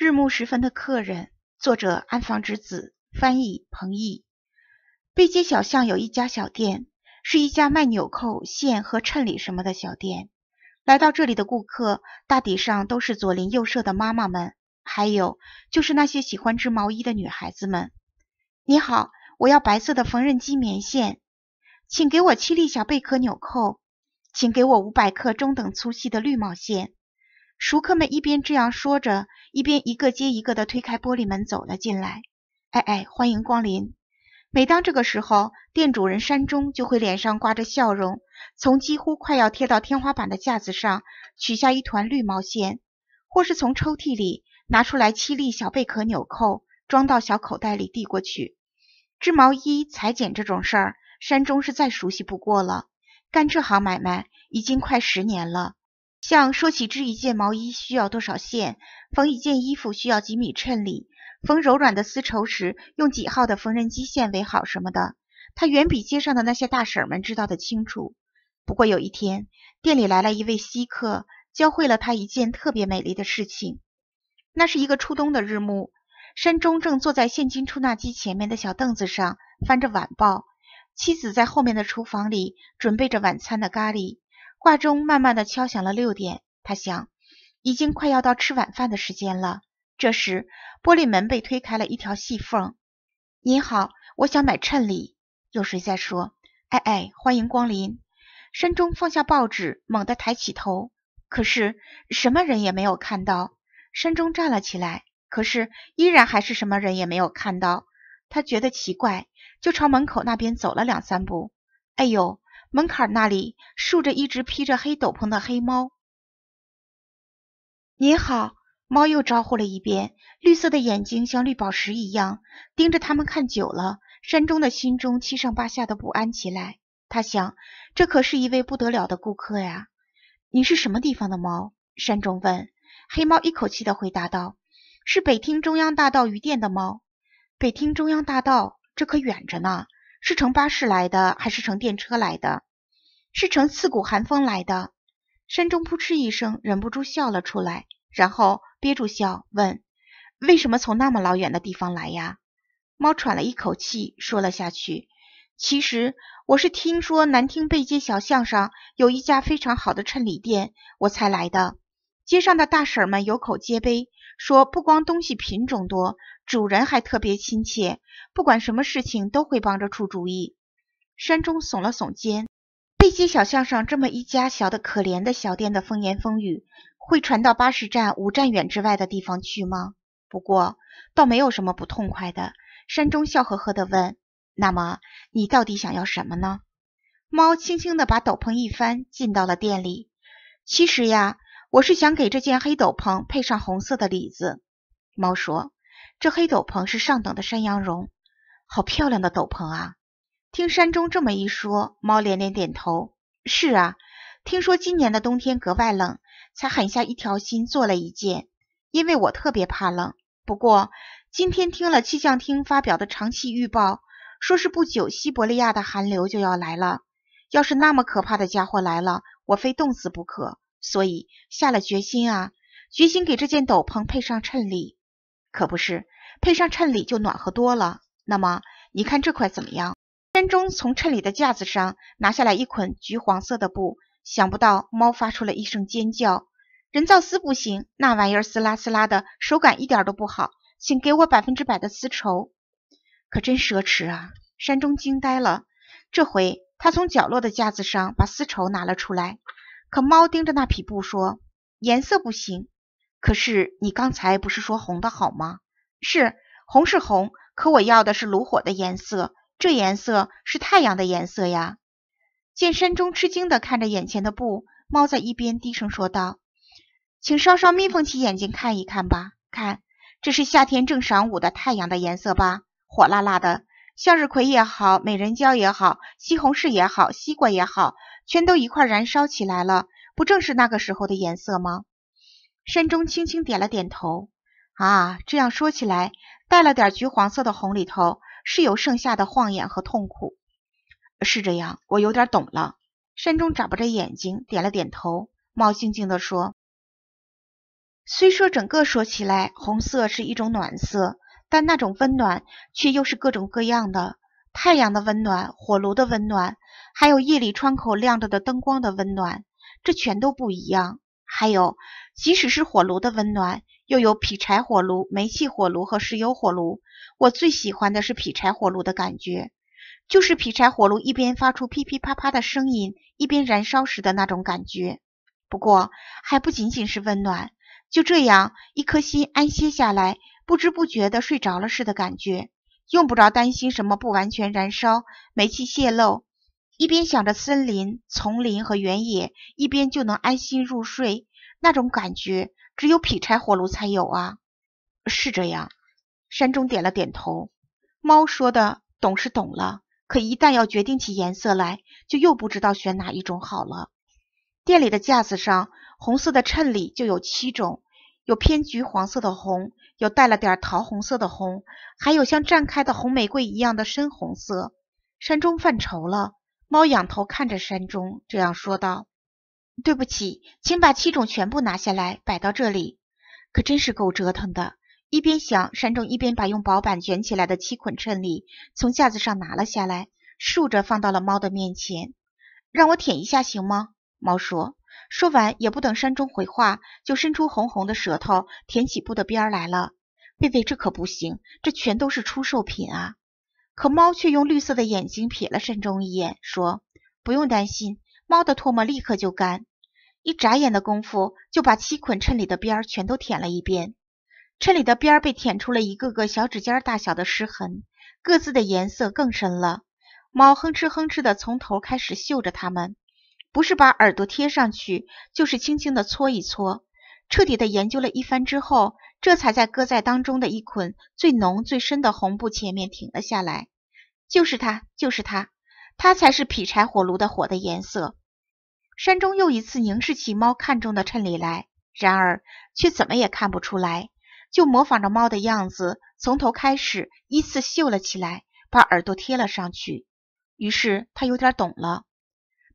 日暮时分的客人，作者安房直子，翻译彭懿。背街小巷有一家小店，是一家卖纽扣、线和衬里什么的小店。来到这里的顾客大抵上都是左邻右舍的妈妈们，还有就是那些喜欢织毛衣的女孩子们。你好，我要白色的缝纫机棉线，请给我七粒小贝壳纽扣，请给我五百克中等粗细的绿毛线。熟客们一边这样说着，一边一个接一个的推开玻璃门走了进来。哎哎，欢迎光临！每当这个时候，店主人山中就会脸上挂着笑容，从几乎快要贴到天花板的架子上取下一团绿毛线，或是从抽屉里拿出来七粒小贝壳纽扣，装到小口袋里递过去。织毛衣、裁剪这种事儿，山中是再熟悉不过了。干这行买卖已经快十年了。像说起织一件毛衣需要多少线，缝一件衣服需要几米衬里，缝柔软的丝绸时用几号的缝纫机线为好什么的，他远比街上的那些大婶们知道的清楚。不过有一天，店里来了一位稀客，教会了他一件特别美丽的事情。那是一个初冬的日暮，山中正坐在现金出纳机前面的小凳子上翻着晚报，妻子在后面的厨房里准备着晚餐的咖喱。挂钟慢慢的敲响了六点，他想，已经快要到吃晚饭的时间了。这时，玻璃门被推开了一条细缝。您好，我想买衬里。有谁在说？哎哎，欢迎光临。山中放下报纸，猛地抬起头，可是什么人也没有看到。山中站了起来，可是依然还是什么人也没有看到。他觉得奇怪，就朝门口那边走了两三步。哎呦！门槛那里竖着一只披着黑斗篷的黑猫。您好，猫又招呼了一遍，绿色的眼睛像绿宝石一样盯着他们看。久了，山中的心中七上八下的不安起来。他想，这可是一位不得了的顾客呀。你是什么地方的猫？山中问。黑猫一口气的回答道：“是北厅中央大道鱼店的猫。”北厅中央大道，这可远着呢。是乘巴士来的，还是乘电车来的？是乘刺骨寒风来的。山中扑哧一声，忍不住笑了出来，然后憋住笑问：“为什么从那么老远的地方来呀？”猫喘了一口气，说了下去：“其实我是听说南厅背街小巷上有一家非常好的衬里店，我才来的。街上的大婶们有口皆碑，说不光东西品种多。”主人还特别亲切，不管什么事情都会帮着出主意。山中耸了耸肩，背街小巷上这么一家小的可怜的小店的风言风语，会传到八十站五站远之外的地方去吗？不过倒没有什么不痛快的。山中笑呵呵的问：“那么你到底想要什么呢？”猫轻轻的把斗篷一翻，进到了店里。其实呀，我是想给这件黑斗篷配上红色的里子。猫说。这黑斗篷是上等的山羊绒，好漂亮的斗篷啊！听山中这么一说，猫连连点头。是啊，听说今年的冬天格外冷，才狠下一条心做了一件。因为我特别怕冷。不过今天听了气象厅发表的长期预报，说是不久西伯利亚的寒流就要来了。要是那么可怕的家伙来了，我非冻死不可。所以下了决心啊，决心给这件斗篷配上衬里。可不是，配上衬里就暖和多了。那么你看这块怎么样？山中从衬里的架子上拿下来一捆橘黄色的布，想不到猫发出了一声尖叫。人造丝不行，那玩意撕拉撕拉的，手感一点都不好。请给我百分之百的丝绸，可真奢侈啊！山中惊呆了。这回他从角落的架子上把丝绸拿了出来，可猫盯着那匹布说：“颜色不行。”可是你刚才不是说红的好吗？是红是红，可我要的是炉火的颜色，这颜色是太阳的颜色呀！见山中吃惊的看着眼前的布，猫在一边低声说道：“请稍稍眯缝起眼睛看一看吧，看，这是夏天正晌午的太阳的颜色吧？火辣辣的，向日葵也好，美人蕉也好，西红柿也好，西瓜也好，全都一块燃烧起来了，不正是那个时候的颜色吗？”山中轻轻点了点头。啊，这样说起来，带了点橘黄色的红里头，是有盛夏的晃眼和痛苦。是这样，我有点懂了。山中眨巴着眼睛点了点头。猫静静地说：“虽说整个说起来，红色是一种暖色，但那种温暖却又是各种各样的。太阳的温暖，火炉的温暖，还有夜里窗口亮着的灯光的温暖，这全都不一样。”还有，即使是火炉的温暖，又有劈柴火炉、煤气火炉和石油火炉。我最喜欢的是劈柴火炉的感觉，就是劈柴火炉一边发出噼噼啪啪的声音，一边燃烧时的那种感觉。不过，还不仅仅是温暖，就这样一颗心安歇下来，不知不觉地睡着了似的，感觉用不着担心什么不完全燃烧、煤气泄漏。一边想着森林、丛林和原野，一边就能安心入睡，那种感觉只有劈柴火炉才有啊！是这样，山中点了点头。猫说的懂是懂了，可一旦要决定起颜色来，就又不知道选哪一种好了。店里的架子上，红色的衬里就有七种，有偏橘黄色的红，有带了点桃红色的红，还有像绽开的红玫瑰一样的深红色。山中犯愁了。猫仰头看着山中，这样说道：“对不起，请把七种全部拿下来，摆到这里。可真是够折腾的。”一边想，山中一边把用薄板卷起来的七捆衬里从架子上拿了下来，竖着放到了猫的面前。“让我舔一下行吗？”猫说。说完，也不等山中回话，就伸出红红的舌头舔起布的边来了。“贝贝，这可不行，这全都是出售品啊！”可猫却用绿色的眼睛瞥了慎中一眼，说：“不用担心，猫的唾沫立刻就干，一眨眼的功夫就把七捆衬里的边儿全都舔了一遍。衬里的边儿被舔出了一个个小指尖大小的湿痕，各自的颜色更深了。猫哼哧哼哧地从头开始嗅着它们，不是把耳朵贴上去，就是轻轻地搓一搓，彻底的研究了一番之后。”这才在搁在当中的一捆最浓最深的红布前面停了下来，就是它，就是它，它才是劈柴火炉的火的颜色。山中又一次凝视起猫看中的衬里来，然而却怎么也看不出来，就模仿着猫的样子，从头开始依次嗅了起来，把耳朵贴了上去。于是他有点懂了，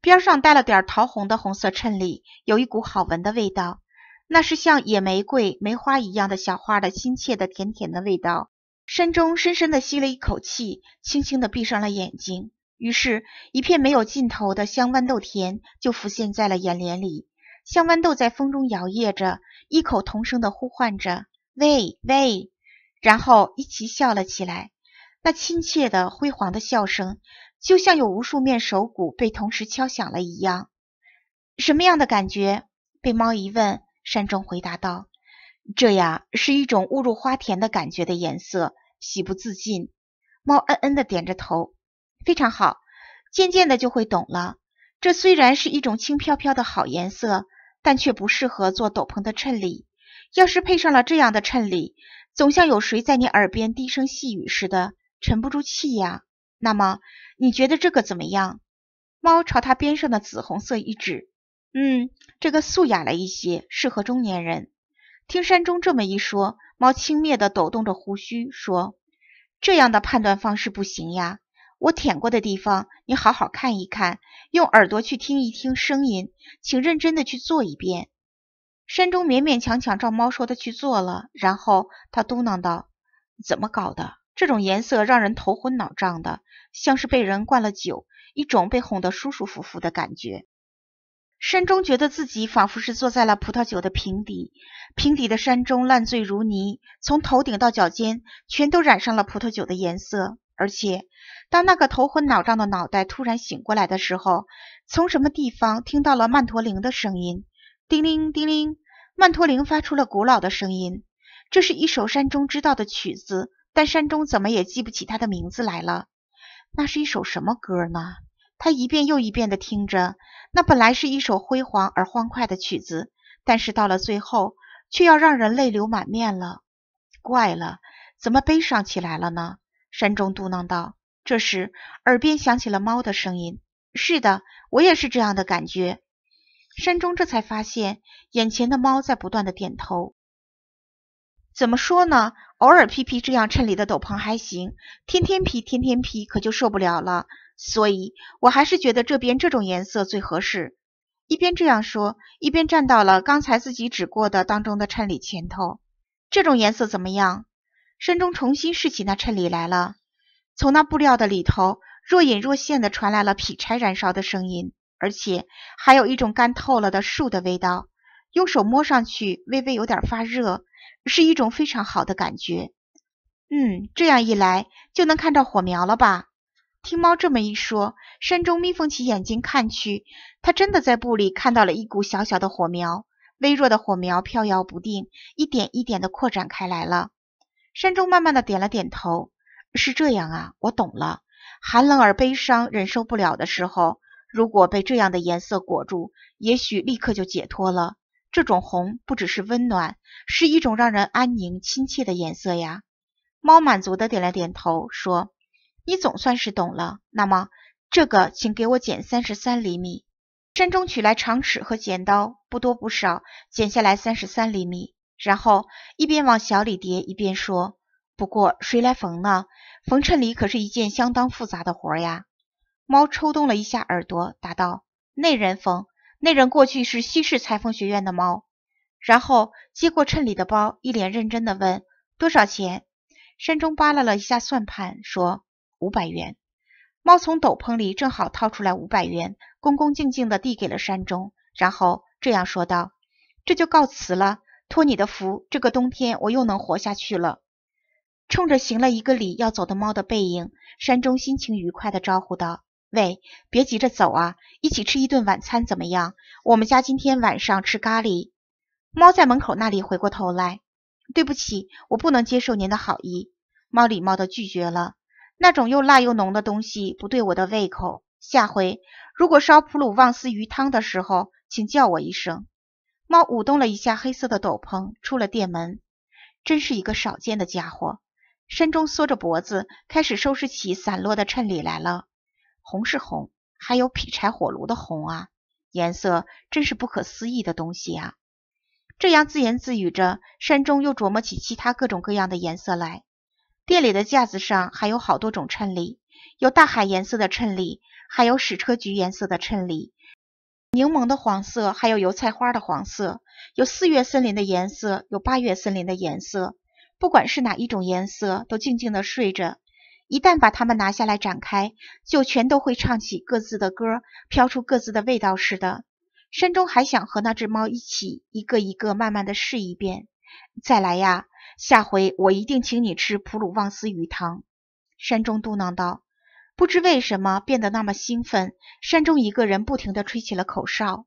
边上带了点桃红的红色衬里，有一股好闻的味道。那是像野玫瑰、梅花一样的小花的亲切的甜甜的味道。山中深深的吸了一口气，轻轻的闭上了眼睛。于是，一片没有尽头的香豌豆田就浮现在了眼帘里。香豌豆在风中摇曳着，异口同声的呼唤着“喂喂”，然后一起笑了起来。那亲切的辉煌的笑声，就像有无数面手鼓被同时敲响了一样。什么样的感觉？被猫一问。山中回答道：“这呀，是一种误入花田的感觉的颜色，喜不自禁。”猫嗯嗯的点着头，非常好。渐渐的就会懂了。这虽然是一种轻飘飘的好颜色，但却不适合做斗篷的衬里。要是配上了这样的衬里，总像有谁在你耳边低声细语似的，沉不住气呀。那么，你觉得这个怎么样？猫朝他边上的紫红色一指。嗯，这个素雅了一些，适合中年人。听山中这么一说，猫轻蔑地抖动着胡须说：“这样的判断方式不行呀，我舔过的地方，你好好看一看，用耳朵去听一听声音，请认真的去做一遍。”山中勉勉强强照猫说的去做了，然后他嘟囔道：“怎么搞的？这种颜色让人头昏脑胀的，像是被人灌了酒，一种被哄得舒舒服服的感觉。”山中觉得自己仿佛是坐在了葡萄酒的瓶底，瓶底的山中烂醉如泥，从头顶到脚尖全都染上了葡萄酒的颜色。而且，当那个头昏脑胀的脑袋突然醒过来的时候，从什么地方听到了曼陀铃的声音？叮铃叮铃，曼陀铃发出了古老的声音。这是一首山中知道的曲子，但山中怎么也记不起它的名字来了。那是一首什么歌呢？他一遍又一遍地听着，那本来是一首辉煌而欢快的曲子，但是到了最后，却要让人泪流满面了。怪了，怎么悲伤起来了呢？山中嘟囔道。这时，耳边响起了猫的声音：“是的，我也是这样的感觉。”山中这才发现，眼前的猫在不断的点头。怎么说呢？偶尔披披这样衬里的斗篷还行，天天披，天天披，可就受不了了。所以，我还是觉得这边这种颜色最合适。一边这样说，一边站到了刚才自己指过的当中的衬里前头。这种颜色怎么样？身中重新试起那衬里来了。从那布料的里头，若隐若现地传来了劈柴燃烧的声音，而且还有一种干透了的树的味道。用手摸上去，微微有点发热，是一种非常好的感觉。嗯，这样一来，就能看到火苗了吧？听猫这么一说，山中眯缝起眼睛看去，他真的在布里看到了一股小小的火苗，微弱的火苗飘摇不定，一点一点的扩展开来了。山中慢慢的点了点头：“是这样啊，我懂了。寒冷而悲伤忍受不了的时候，如果被这样的颜色裹住，也许立刻就解脱了。这种红不只是温暖，是一种让人安宁、亲切的颜色呀。”猫满足的点了点头，说。你总算是懂了。那么，这个请给我剪三十三厘米。山中取来长尺和剪刀，不多不少，剪下来三十三厘米。然后一边往小里叠，一边说：“不过，谁来缝呢？缝衬里可是一件相当复杂的活呀。”猫抽动了一下耳朵，答道：“那人缝。那人过去是西式裁缝学院的猫。”然后接过衬里的包，一脸认真的问：“多少钱？”山中扒拉了一下算盘，说。五百元，猫从斗篷里正好掏出来五百元，恭恭敬敬的递给了山中，然后这样说道：“这就告辞了，托你的福，这个冬天我又能活下去了。”冲着行了一个礼要走的猫的背影，山中心情愉快的招呼道：“喂，别急着走啊，一起吃一顿晚餐怎么样？我们家今天晚上吃咖喱。”猫在门口那里回过头来：“对不起，我不能接受您的好意。”猫礼貌的拒绝了。那种又辣又浓的东西不对我的胃口。下回如果烧普鲁旺斯鱼汤的时候，请叫我一声。猫舞动了一下黑色的斗篷，出了店门。真是一个少见的家伙。山中缩着脖子，开始收拾起散落的衬里来了。红是红，还有劈柴火炉的红啊，颜色真是不可思议的东西啊！这样自言自语着，山中又琢磨起其他各种各样的颜色来。店里的架子上还有好多种衬里，有大海颜色的衬里，还有矢车菊颜色的衬里，柠檬的黄色，还有油菜花的黄色，有四月森林的颜色，有八月森林的颜色。不管是哪一种颜色，都静静地睡着。一旦把它们拿下来展开，就全都会唱起各自的歌，飘出各自的味道似的。山中还想和那只猫一起，一个一个慢慢地试一遍，再来呀。下回我一定请你吃普鲁旺斯鱼汤。”山中嘟囔道。不知为什么变得那么兴奋，山中一个人不停地吹起了口哨。